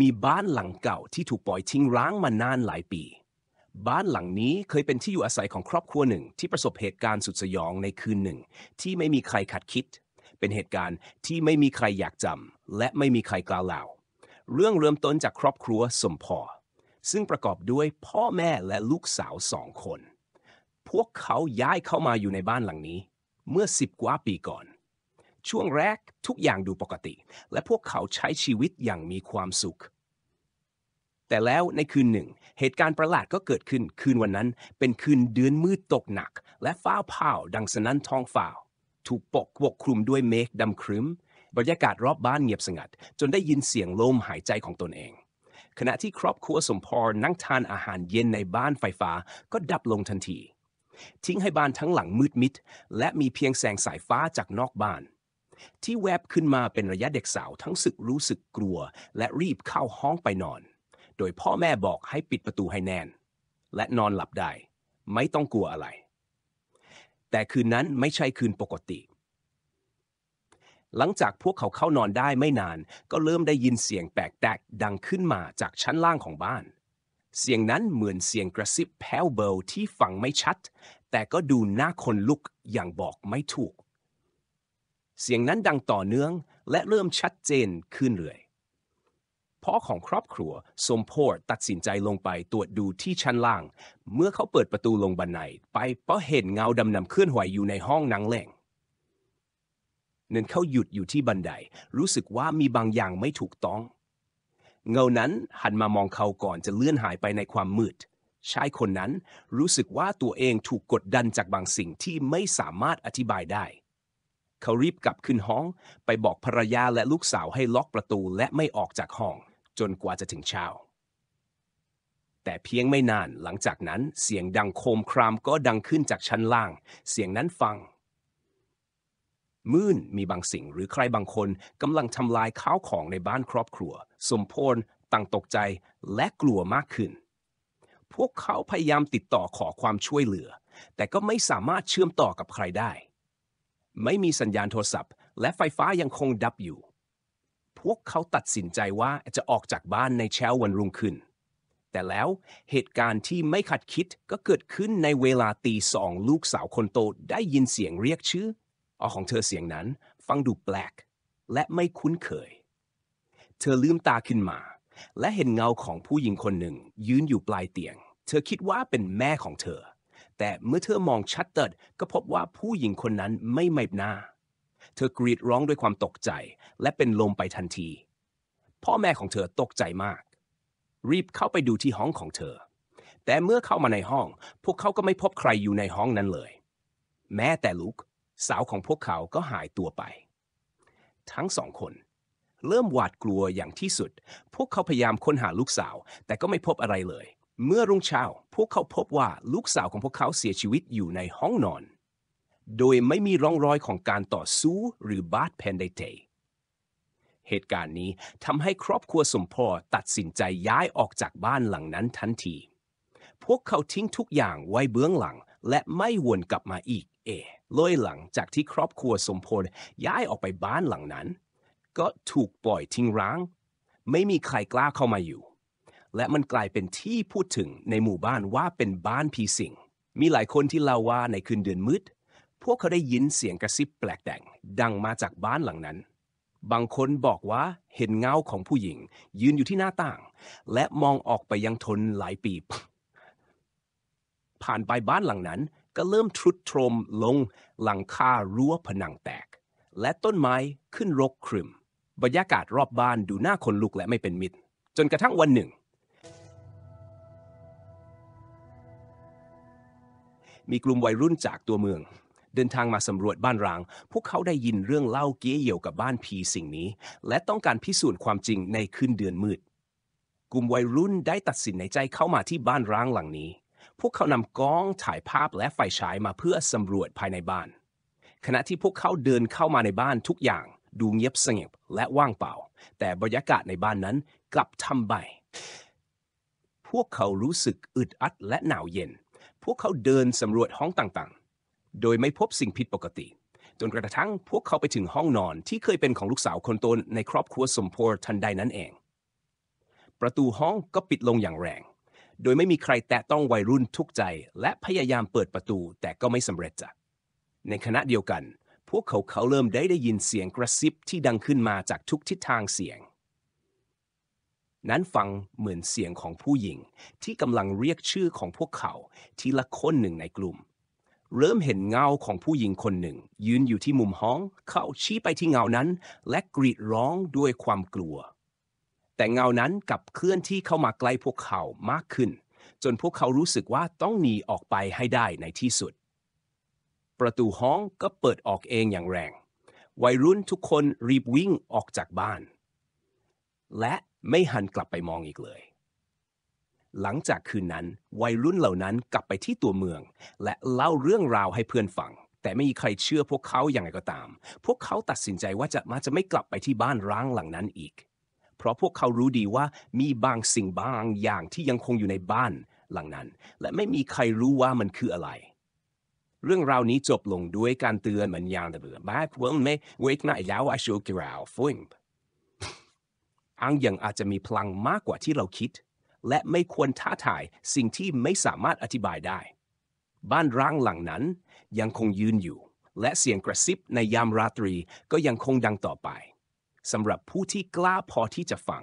มีบ้านหลังเก่าที่ถูกปล่อยทิ้งร้างมานานหลายปี บ้านหลังนี้เคยเป็นที่อยู่อาศัยของครอบครัวหนึ่งที่ประสบเหตุการณ์สุดสยองในคืนหนึ่ง ที่ไม่มีใครคาดคิด เป็นเหตุการณ์ที่ไม่มีใครอยากจำและไม่มีใครกล่าวเล่า เรื่องเริ่มต้นจากครอบครัวสมพอซึ่งประกอบด้วยพ่อแม่และลูกสาวสองคน พวกเขาย้ายเข้ามาอยู่ในบ้านหลังนี้ เมื่อสิบกว่าปีก่อนช่วงแรกทุกอย่างดูปกติ และพวกเขาใช้ชีวิตอย่างมีความสุข แต่แล้วในคืนหนึ่ง เหตุการณ์ประหลาดก็เกิดขึ้นคืนวันนั้นเป็นคืนเดือนมืดตกหนัก และฟ้าผ่าดังสนั่นท้องฟ้าถูกปกปกคลุมด้วยเมฆดำครึ้มบรรยากาศรอบบ้านเงียบสงัด จนได้ยินเสียงลมหายใจของตนเอง ขณะที่ครอบครัวสมพรนั่งทานอาหารเย็นในบ้านไฟฟ้าก็ดับลงทันที ทิ้งให้บ้านทั้งหลังมืดมิดและมีเพียงแสงสายฟ้าจากนอกบ้านที่แวบขึ้นมาเป็นระยะเด็กสาวทั้งสึกรู้สึกกลัว และรีบเข้าห้องไปนอน โดยพ่อแม่บอกให้ปิดประตูให้แน่น และนอนหลับได้ไม่ต้องกลัวอะไร แต่คืนนั้นไม่ใช่คืนปกติ หลังจากพวกเขาเข้านอนได้ไม่นาน ก็เริ่มได้ยินเสียงแปลกแตกดังขึ้นมาจากชั้นล่างของบ้าน เสียงนั้นเหมือนเสียงกระซิบแผ้วเบาที่ฟังไม่ชัด แต่ก็ดูน่าคนลุกอย่างบอกไม่ถูกเสียงนั้นดังต่อเนื่อง และเริ่มชัดเจนขึ้นเรื่อยพ่อของครอบครัวสมโพธตัดสินใจลงไปตรวจดูที่ชั้นล่าง เมื่อเขาเปิดประตูลงบันไดไปเพราะเห็นเงาดำำเคลื่อนไหวอยู่ในห้องนังแหลงเนินเขาหยุดอยู่ที่บันไดรู้สึกว่ามีบางอย่างไม่ถูกต้อง เงานั้นหันมามองเขาก่อนจะเลื่อนหายไปในความมืด ชายคนนั้นรู้สึกว่าตัวเองถูกกดดันจากบางสิ่งที่ไม่สามารถอธิบายได้เขารีบกลับขึ้นห้องไปบอกภรรยาและลูกสาวให้ล็อกประตูและไม่ออกจากห้อง จนกว่าจะถึงเช้า แต่เพียงไม่นานหลังจากนั้นเสียงดังโคมครามก็ดังขึ้นจากชั้นล่าง เสียงนั้นฟังมื่นมีบางสิ่งหรือใครบางคนกำลังทำลายข้าวของในบ้านครอบครัว สมพลต่างตกใจและกลัวมากขึ้น พวกเขาพยายามติดต่อขอความช่วยเหลือ แต่ก็ไม่สามารถเชื่อมต่อกับใครได้ไม่มีสัญญาณโทรศัพท์และไฟฟ้ายังคงดับอยู่ พวกเขาตัดสินใจว่าจะออกจากบ้านในเช้าวันรุ่งขึ้น แต่แล้วเหตุการณ์ที่ไม่คาดคิดก็เกิดขึ้นในเวลาตีสองลูกสาวคนโตได้ยินเสียงเรียกชื่อ ออของเธอเสียงนั้นฟังดูแปลก และไม่คุ้นเคย เธอลืมตาขึ้นมา และเห็นเงาของผู้หญิงคนหนึ่งยืนอยู่ปลายเตียง เธอคิดว่าเป็นแม่ของเธอแต่เมื่อเธอมองชัดเติดก็พบว่าผู้หญิงคนนั้นไม่ไม่หน้า เธอกรีดร้องด้วยความตกใจและเป็นลมไปทันที พ่อแม่ของเธอตกใจมาก รีบเข้าไปดูที่ห้องของเธอ แต่เมื่อเข้ามาในห้องพวกเขาก็ไม่พบใครอยู่ในห้องนั้นเลย แม้แต่ลูกสาวของพวกเขาก็หายตัวไป ทั้งสองคน เริ่มหวาดกลัวอย่างที่สุด พวกเขาพยายามค้นหาลูกสาวแต่ก็ไม่พบอะไรเลยเมื่อรุ่งเช้า พวกเขาพบว่าลูกสาวของพวกเขาเสียชีวิตอยู่ในห้องนอน โดยไม่มีร่องรอยของการต่อสู้หรือบาดแผลใดๆ เหตุการณ์นี้ทำให้ครอบครัวสมพอตัดสินใจย้ายออกจากบ้านหลังนั้นทันที พวกเขาทิ้งทุกอย่างไว้เบื้องหลัง และไม่วนกลับมาอีก เอลอยหลังจากที่ครอบครัวสมพลย้ายออกไปบ้านหลังนั้น ก็ถูกปล่อยทิ้งร้าง ไม่มีใครกล้าเข้ามาอยู่และมันกลายเป็นที่พูดถึงในหมู่บ้านว่าเป็นบ้านผีสิง มีหลายคนที่เล่าว่าในคืนเดือนมืดพวกเขาได้ยินเสียงกระซิบแปลกแดงดังมาจากบ้านหลังนั้น บางคนบอกว่าเห็นเงาของผู้หญิง ยืนอยู่ที่หน้าต่าง และมองออกไปยังทนหลายปี ผ่านไปบ้านหลังนั้น ก็เริ่มทรุดโทรมลงหลังคารั้วผนังแตก และต้นไม้ขึ้นรกครึมบรรยากาศรอบบ้านดูน่าขนลุกและไม่เป็นมิตร จนกระทั่งวันหนึ่งมีกลุ่มวัยรุ่นจากตัวเมือง เดินทางมาสำรวจบ้านร้าง พวกเขาได้ยินเรื่องเล่าเกี้ยเกี่ยวกับบ้านผีสิ่งนี้ และต้องการพิสูจน์ความจริงในคืนเดือนมืด กลุ่มวัยรุ่นได้ตัดสินในใจเข้ามาที่บ้านร้างหลังนี้ พวกเขานำกล้องถ่ายภาพและไฟฉายมาเพื่อสำรวจภายในบ้าน ขณะที่พวกเขาเดินเข้ามาในบ้านทุกอย่าง ดูเงียบสงบและว่างเปล่า แต่บรรยากาศในบ้านนั้นกลับทำใบ พวกเขารู้สึกอึดอัดและหนาวเย็นวกเขาเดินสำรวจห้องต่างๆ โดยไม่พบสิ่งผิดปกติ จนกระทั่งพวกเขาไปถึงห้องนอนที่เคยเป็นของลูกสาวคนโตในครอบครัวสมโพธิ์ทันใดนั้นเอง ประตูห้องก็ปิดลงอย่างแรง โดยไม่มีใครแตะต้องวัยรุ่นทุกใจและพยายามเปิดประตูแต่ก็ไม่สำเร็จจ้ะ ในขณะเดียวกัน พวกเขาเขาเริ่มได้ได้ยินเสียงกระซิบที่ดังขึ้นมาจากทุกทิศทางเสียงนั้นฟังเหมือนเสียงของผู้หญิงที่กำลังเรียกชื่อของพวกเขาทีละคนหนึ่งในกลุ่ม เริ่มเห็นเงาของผู้หญิงคนหนึ่ง ยืนอยู่ที่มุมห้อง เขาชี้ไปที่เงานั้น และกรีดร้องด้วยความกลัว แต่เงานั้นกลับเคลื่อนที่เข้ามาใกล้พวกเขามากขึ้น จนพวกเขา รู้สึกว่าต้องหนีออกไปให้ได้ในที่สุด ประตูห้องก็เปิดออกเองอย่างแรง วัยรุ่นทุกคนรีบวิ่งออกจากบ้าน และไม่หันกลับไปมองอีกเลย หลังจากคืนนั้น วัยรุ่นเหล่านั้นกลับไปที่ตัวเมือง และเล่าเรื่องราวให้เพื่อนฟังแต่ไม่มีใครเชื่อพวกเขาอย่างไรก็ตาม พวกเขาตัดสินใจว่าจะมาจะไม่กลับไปที่บ้านร้างหลังนั้นอีก เพราะพวกเขารู้ดีว่ามีบางสิ่งบางอย่างที่ยังคงอยู่ในบ้านหลังนั้น และไม่มีใครรู้ว่ามันคืออะไร เรื่องราวนี้จบลงด้วยการเตือนเหมือนยางเดือบ้าพวกไม่เวกน้าย้าวอาชูกิราวฟุ้งอังยังอาจจะมีพลังมากกว่าที่เราคิด และไม่ควรท้าทายสิ่งที่ไม่สามารถอธิบายได้ บ้านร้างหลังนั้นยังคงยืนอยู่ และเสียงกระซิบในยามราตรีก็ยังคงดังต่อไปสำหรับผู้ที่กล้าพอที่จะฟัง